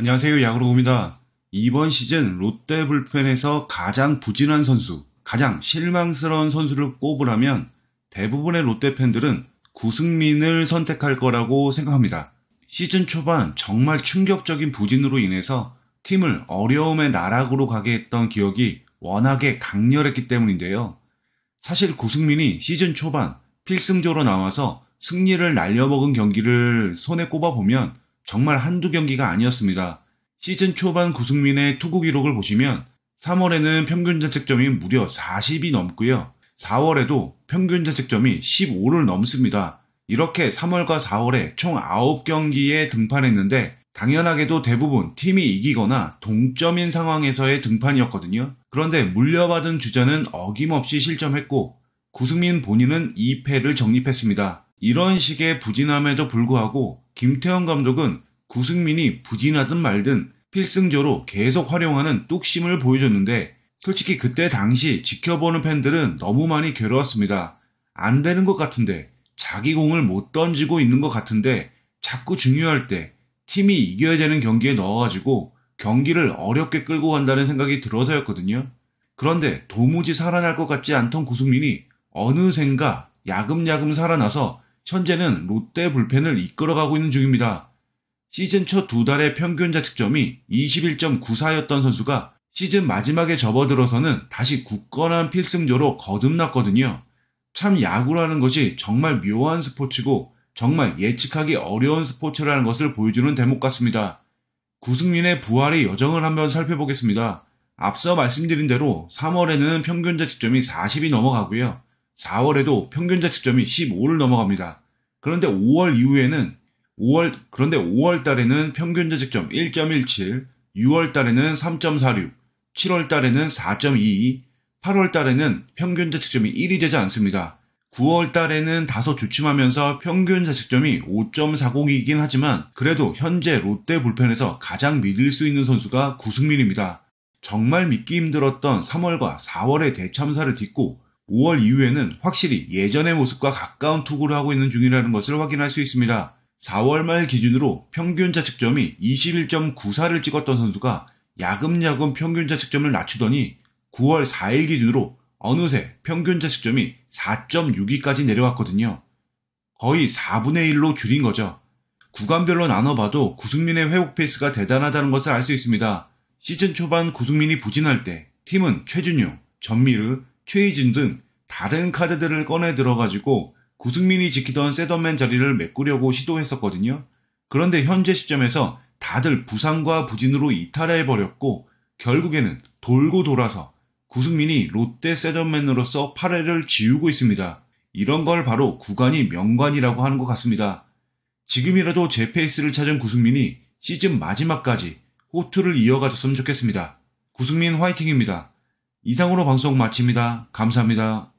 안녕하세요. 야구로봅니다. 이번 시즌 롯데 불펜에서 가장 부진한 선수, 가장 실망스러운 선수를 꼽으라면 대부분의 롯데 팬들은 구승민을 선택할 거라고 생각합니다. 시즌 초반 정말 충격적인 부진으로 인해서 팀을 어려움의 나락으로 가게 했던 기억이 워낙에 강렬했기 때문인데요. 사실 구승민이 시즌 초반 필승조로 나와서 승리를 날려먹은 경기를 손에 꼽아보면 정말 한두 경기가 아니었습니다. 시즌 초반 구승민의 투구 기록을 보시면 3월에는 평균 자책점이 무려 40이 넘고요. 4월에도 평균 자책점이 15를 넘습니다. 이렇게 3월과 4월에 총 9경기에 등판했는데 당연하게도 대부분 팀이 이기거나 동점인 상황에서의 등판이었거든요. 그런데 물려받은 주자는 어김없이 실점했고 구승민 본인은 2패를 정립했습니다. 이런 식의 부진함에도 불구하고 김태형 감독은 구승민이 부진하든 말든 필승조로 계속 활용하는 뚝심을 보여줬는데 솔직히 그때 당시 지켜보는 팬들은 너무 많이 괴로웠습니다. 안 되는 것 같은데 자기 공을 못 던지고 있는 것 같은데 자꾸 중요할 때 팀이 이겨야 되는 경기에 넣어가지고 경기를 어렵게 끌고 간다는 생각이 들어서였거든요. 그런데 도무지 살아날 것 같지 않던 구승민이 어느샌가 야금야금 살아나서 현재는 롯데 불펜을 이끌어가고 있는 중입니다. 시즌 첫 두 달의 평균 자책점이 21.94였던 선수가 시즌 마지막에 접어들어서는 다시 굳건한 필승조로 거듭났거든요. 참 야구라는 것이 정말 묘한 스포츠고 정말 예측하기 어려운 스포츠라는 것을 보여주는 대목 같습니다. 구승민의 부활의 여정을 한번 살펴보겠습니다. 앞서 말씀드린 대로 3월에는 평균 자책점이 40이 넘어가고요. 4월에도 평균 자책점이 15를 넘어갑니다. 그런데 5월 이후에는 5월 그런데 5월 달에는 평균 자직점 1.17, 6월 달에는 3.46, 7월 달에는 4.22, 8월 달에는 평균 자책점이 1이 되지 않습니다. 9월 달에는 다소 주춤하면서 평균 자책점이 5.40이긴 하지만 그래도 현재 롯데 불펜에서 가장 믿을 수 있는 선수가 구승민입니다. 정말 믿기 힘들었던 3월과 4월의 대참사를 딛고 5월 이후에는 확실히 예전의 모습과 가까운 투구를 하고 있는 중이라는 것을 확인할 수 있습니다. 4월 말 기준으로 평균 자책점이 21.94를 찍었던 선수가 야금야금 평균 자책점을 낮추더니 9월 4일 기준으로 어느새 평균 자책점이 4.62까지 내려왔거든요. 거의 4분의 1로 줄인 거죠. 구간별로 나눠봐도 구승민의 회복 페이스가 대단하다는 것을 알 수 있습니다. 시즌 초반 구승민이 부진할 때 팀은 최준용, 전미르, 최희진 등 다른 카드들을 꺼내 들어가지고 구승민이 지키던 세더맨 자리를 메꾸려고 시도했었거든요. 그런데 현재 시점에서 다들 부상과 부진으로 이탈해 버렸고 결국에는 돌고 돌아서 구승민이 롯데 세더맨으로서 8회를 지우고 있습니다. 이런 걸 바로 구간이 명관이라고 하는 것 같습니다. 지금이라도 제 페이스를 찾은 구승민이 시즌 마지막까지 호투를 이어가줬으면 좋겠습니다. 구승민 화이팅입니다. 이상으로 방송 마칩니다. 감사합니다.